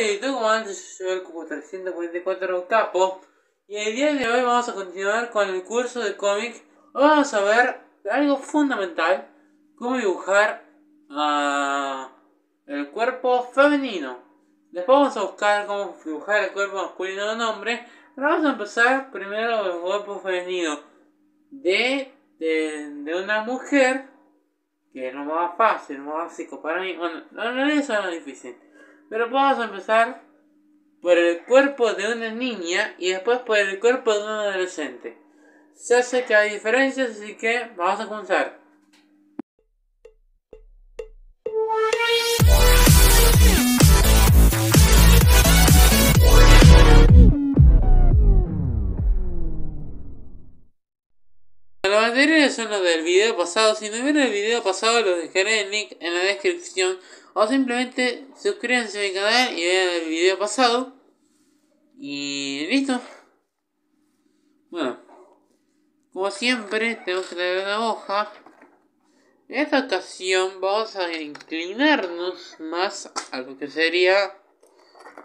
youtube, como antes yo el cubo 344 capos y el día de hoy vamos a continuar con el curso de cómic. Vamos a ver algo fundamental, cómo dibujar ah, el cuerpo femenino. Después vamos a buscar cómo dibujar el cuerpo masculino de un hombre, pero vamos a empezar primero el cuerpo femenino de, de, una mujer, que es lo más fácil, lo más básico para mí. Bueno, no, no es lo difícil. Pero vamos a empezar por el cuerpo de una niña y después por el cuerpo de un adolescente. Se hace que hay diferencias, así que vamos a comenzar. materiales son los del video pasado. Si no vieron el video pasado, los dejaré el link en la descripción. O simplemente suscríbanse a mi canal y vean el video pasado. Y listo. Bueno. Como siempre, tenemos que tener una hoja. En esta ocasión vamos a inclinarnos más a lo que sería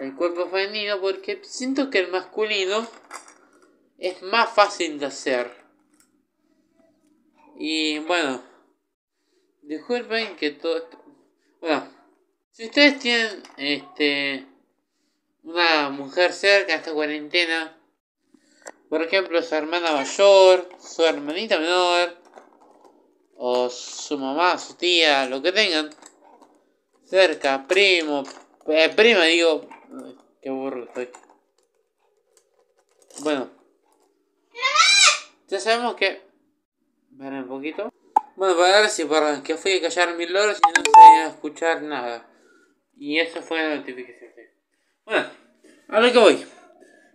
el cuerpo femenino porque siento que el masculino es más fácil de hacer. Y bueno, disculpen que todo esto... Bueno, si ustedes tienen este una mujer cerca esta cuarentena, por ejemplo su hermana mayor, su hermanita menor, o su mamá, su tía, lo que tengan, cerca, primo, eh, prima digo, qué burro estoy. Bueno, ya sabemos que un poquito. Bueno, para si perdón, que fui a callar mil loros y no se a escuchar nada. Y eso fue la notificación. Bueno, a lo que voy.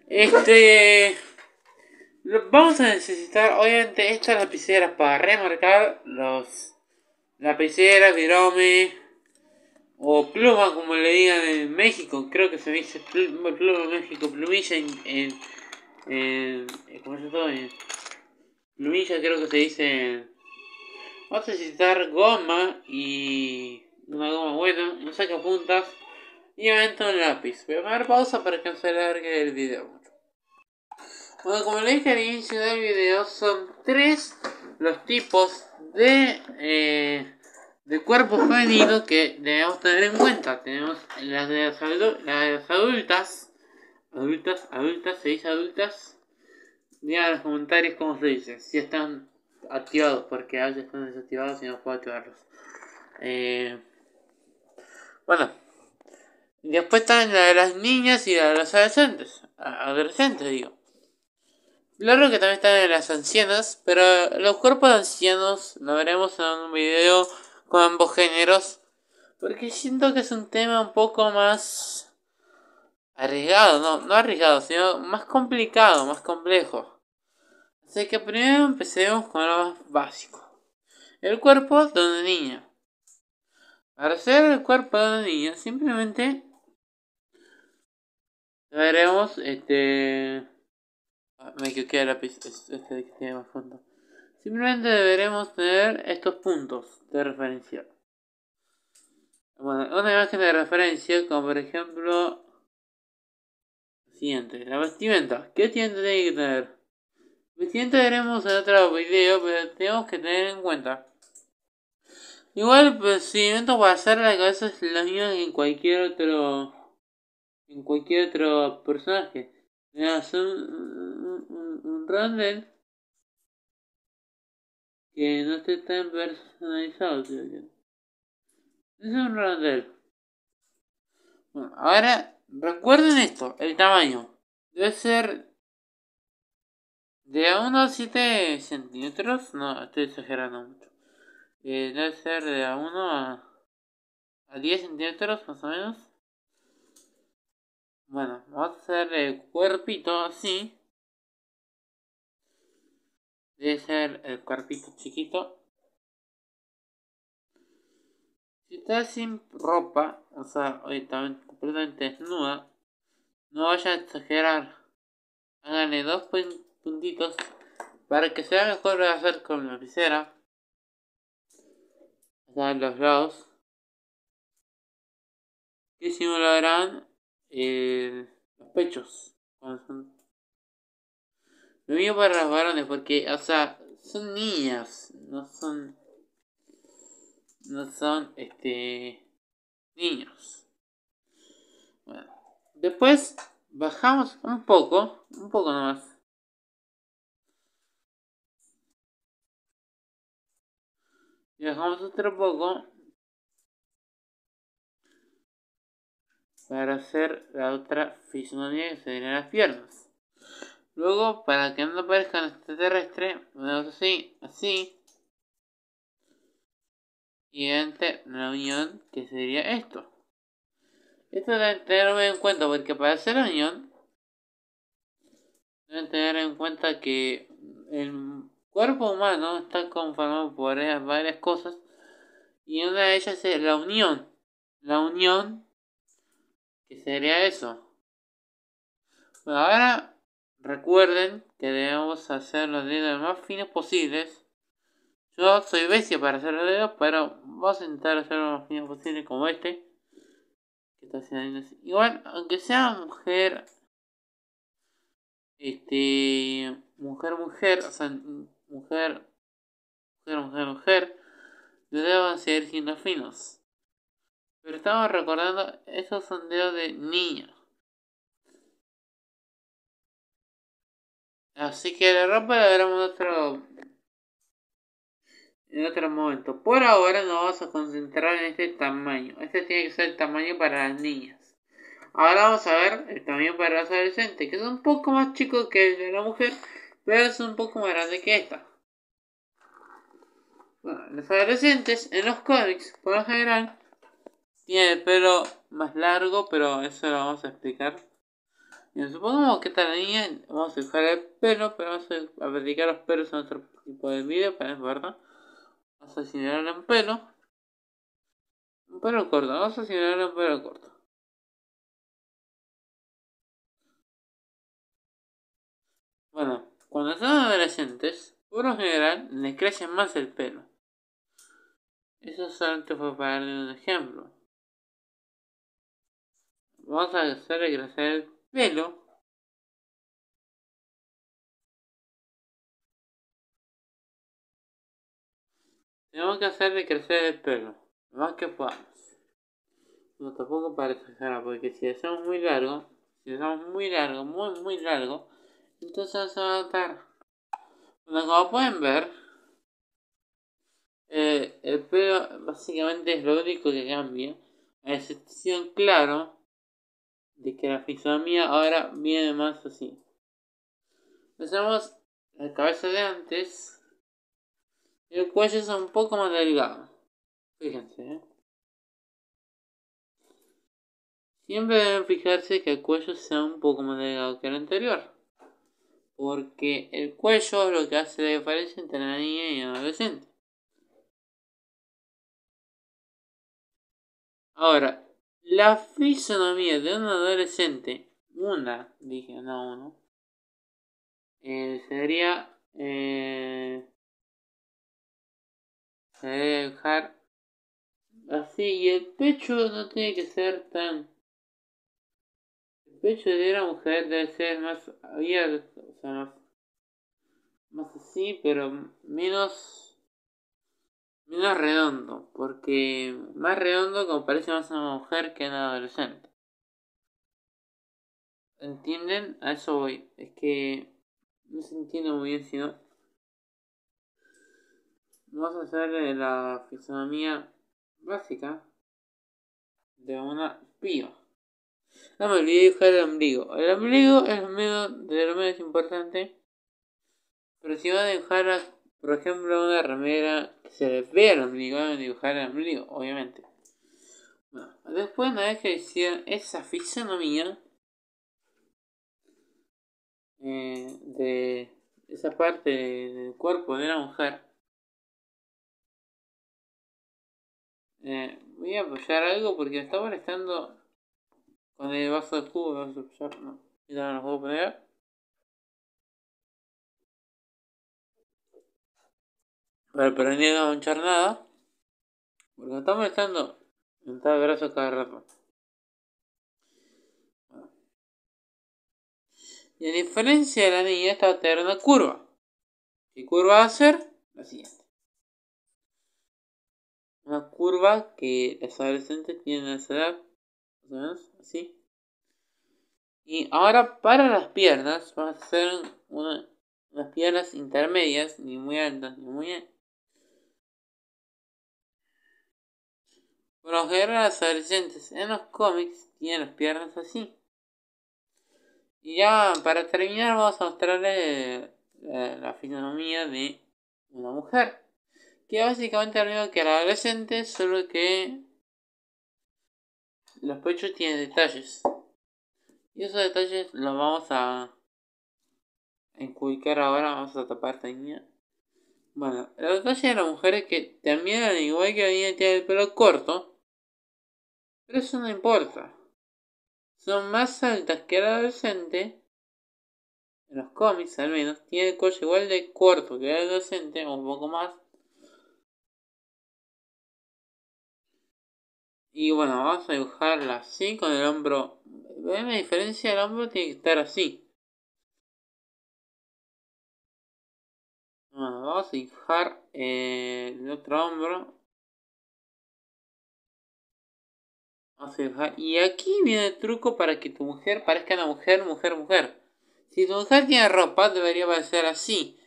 Este. Vamos a necesitar, obviamente, estas lapiceras para remarcar los. Lapicera, virome. O pluma, como le digan en México. Creo que se dice pluma, pluma México, plumilla en. en, en ¿Cómo se llama? ya creo que se dice... Vamos a necesitar goma y una goma buena, un puntas y evento un lápiz. Voy a poner pausa para que se el video Bueno, como le dije al inicio del video, son tres los tipos de, eh, de cuerpo femenino que debemos tener en cuenta. Tenemos las de las, las adultas, adultas, adultas, seis dice adultas Digan en los comentarios cómo se dice, si están activados, porque a están desactivados y no puedo activarlos. Eh, bueno, después están la de las niñas y la de los adolescentes, adolescentes digo. luego que también están en las ancianas, pero los cuerpos de ancianos lo veremos en un video con ambos géneros, porque siento que es un tema un poco más arriesgado, no, no arriesgado, sino más complicado, más complejo. Así que primero empecemos con lo más básico. El cuerpo de niña. Para hacer el cuerpo de niña, simplemente veremos este. Ah, me equivoqué el lápiz, este que tiene fondo. Simplemente deberemos tener estos puntos de referencia. Bueno, una imagen de referencia, como por ejemplo. Siguiente, la vestimenta. ¿Qué tiene que tener? siento veremos en otro video, pero tenemos que tener en cuenta. Igual el procedimiento para hacer la cabeza es lo mismo que en cualquier otro. En cualquier otro personaje. Me un, un, un que no esté tan personalizado, Es un randel. Bueno, ahora recuerden esto, el tamaño. Debe ser de a a 7 centímetros, no, estoy exagerando mucho. Eh, debe ser de a 1 a, a 10 centímetros más o menos. Bueno, vamos a hacer el cuerpito así. Debe ser el cuerpito chiquito. Si está sin ropa, o sea, también completamente desnuda, no vaya a exagerar. Háganle dos puntitos para que se vea mejor hacer con la la en los lados que simularán eh, los pechos lo mismo para los varones porque o sea son niñas no son no son este niños después bajamos un poco un poco nomás y dejamos otro poco para hacer la otra fisonomía que se las piernas. Luego, para que no parezcan lo hacemos así, así. Y entre la unión que sería esto. Esto deben tenerlo en cuenta porque para hacer la unión deben tener en cuenta que el cuerpo humano está conformado por varias cosas y una de ellas es la unión. La unión, que sería eso. ahora recuerden que debemos hacer los dedos más finos posibles. Yo soy bestia para hacer los dedos, pero vamos a intentar hacer los más finos posibles como este. Igual, aunque sea mujer, este, mujer, mujer, o sea, mujer, mujer, mujer, mujer, van seguir ser finos. Pero estamos recordando esos sondeos de niña. Así que la ropa la veremos otro, en otro momento. Por ahora nos vamos a concentrar en este tamaño. Este tiene que ser el tamaño para las niñas. Ahora vamos a ver el tamaño para los adolescentes, que es un poco más chico que el de la mujer pero es un poco más grande que esta. Bueno, los adolescentes en los cómics, por lo general, tienen el pelo más largo, pero eso lo vamos a explicar. y supongamos que esta niña, vamos a dejar el pelo, pero vamos a predicar los pelos en otro tipo de video, para verdad. Vamos a asignarle un pelo. Un pelo corto, vamos a asignarle un pelo corto. Bueno, cuando son adolescentes, por lo general les crece más el pelo. Eso solamente fue para darle un ejemplo. Vamos a hacer crecer el pelo. Tenemos que hacer crecer el pelo, lo más que podamos. No tampoco para exagerar, porque si hacemos muy largo, si hacemos muy largo, muy muy largo, entonces vamos a notar. Bueno, como pueden ver, eh, el pelo básicamente es lo único que cambia, a excepción, claro, de que la fisonomía ahora viene más así. Usamos la cabeza de antes y el cuello es un poco más delgado. Fíjense, ¿eh? Siempre deben fijarse que el cuello sea un poco más delgado que el anterior porque el cuello es lo que hace la diferencia entre la niña y el adolescente. Ahora, la fisonomía de un adolescente, una, dije, no uno, eh, sería, eh, dejar así y el pecho no tiene que ser tan pecho de la mujer debe ser más abierto, o sea, más, así, pero menos, menos redondo, porque más redondo como parece más a una mujer que a una adolescente. ¿Entienden? A eso voy. Es que no se entiende muy bien si no. Vamos a hacer la fisonomía básica de una pío. No me a dibujar el ombligo. El ombligo es lo de lo menos importante. Pero si van a dibujar, por ejemplo, una remera. que se le vea el ombligo, van a dibujar el ombligo, obviamente. Bueno, después, una vez que hicieron esa fisonomía eh, de esa parte del cuerpo de la mujer, eh, voy a apoyar algo porque me está molestando con el vaso del cubo, vamos a usar no. Y ahora nos puedo poner. Vale, pero ni no manchar nada. Porque estamos estando en tal brazo cada rato. Y a diferencia de la niña, esta va a tener una curva. ¿Qué curva va a ser? La siguiente. Una curva que los adolescentes tienen a esa edad así. Y ahora para las piernas, Vamos a hacer una, unas piernas intermedias, ni muy altas ni muy... Por lo general adolescentes en los cómics tienen las piernas así. Y ya para terminar vamos a mostrarle eh, la, fisonomía de una mujer. Que básicamente lo mismo que la adolescente, solo que los pechos tienen detalles. Y esos detalles los vamos a encubicar ahora, vamos a tapar esta niña. Bueno, los detalles de las mujeres que también al igual que la niña tiene el pelo corto, pero eso no importa. Son más altas que la adolescente, en los cómics al menos, tiene el cuello igual de corto que la adolescente, un poco más, Y bueno, vamos a dibujarla así con el hombro. ¿Ven la diferencia? El hombro tiene que estar así. vamos a dibujar eh, el otro hombro. Vamos a dibujar. Y aquí viene el truco para que tu mujer parezca una mujer, mujer, mujer. Si tu mujer tiene ropa, debería parecer así.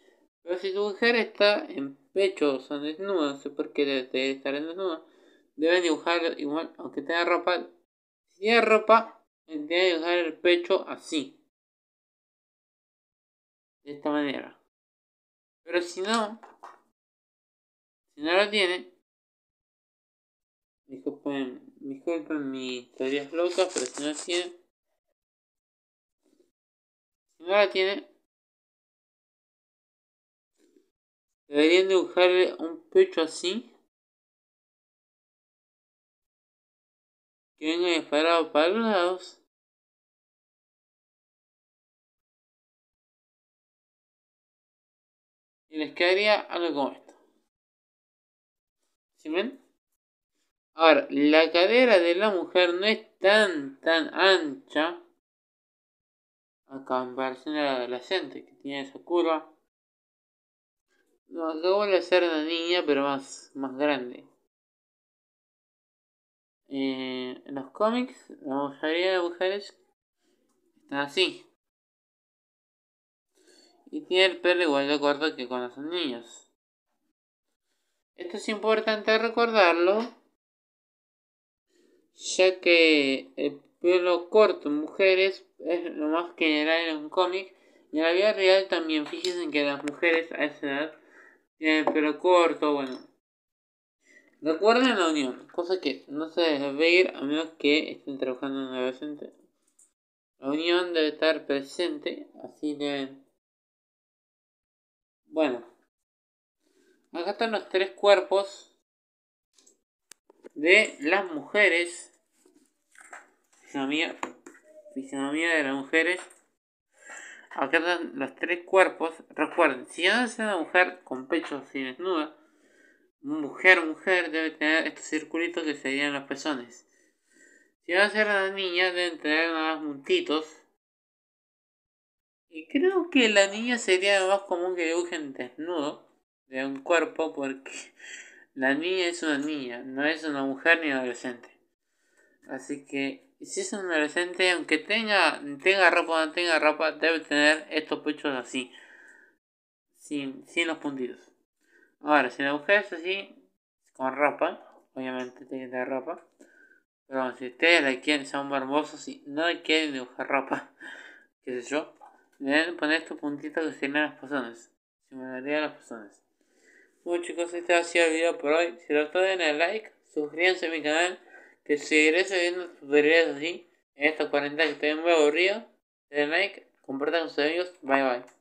Pero si tu mujer está en pecho, o sea, desnuda, no sé por qué debe estar en desnuda Deben dibujarlo igual, aunque tenga ropa, si tiene ropa, deben dibujar el pecho así. De esta manera. Pero si no, si no lo tiene, pues, disculpen, disculpen mis teorías locas, pero si no lo tiene, si no la tiene, deberían dibujarle un pecho así quien disparado para los lados. Y les quedaría algo como esto. ¿Sí ven? Ahora, la cadera de la mujer no es tan, tan ancha a comparación de la adolescente que tiene esa curva. Lo acabo a hacer una niña, pero más, más grande. Eh, en los cómics, la mayoría de mujeres están así. Y tiene el pelo igual de corto que cuando son niños. Esto es importante recordarlo, ya que el pelo corto en mujeres es lo más general en un cómic. Y en la vida real también, fíjense que las mujeres a esa edad tienen el pelo corto, bueno, Recuerden la unión, cosa que no se debe ir a menos que estén trabajando en adolescente La unión debe estar presente, así de Bueno, acá están los tres cuerpos de las mujeres. Fisonomía, de las mujeres. Acá están los tres cuerpos. Recuerden, si no es una mujer con pecho así desnuda, mujer mujer debe tener estos circulitos que serían los pezones. Si va a ser la niña deben tener más puntitos. Y creo que la niña sería más común que dibujen desnudo de un cuerpo porque la niña es una niña, no es una mujer ni adolescente. Así que si es un adolescente, aunque tenga, tenga ropa no tenga ropa, debe tener estos pechos así, sin, sin los puntitos. Ahora, si la buscáis así, con ropa, obviamente tienen tener ropa. Pero si ustedes la quieren, son barbosos y no quieren dibujar ropa, qué sé yo, deben poner estos puntitos que serían las personas. Simularía a las personas. Bueno chicos, este ha sido el video por hoy. Si lo gustó denle like, suscríbanse a mi canal, que seguiré subiendo tutoriales así. En estos 40 que estoy muy aburrido. Denle like, compartan con sus amigos. Bye bye.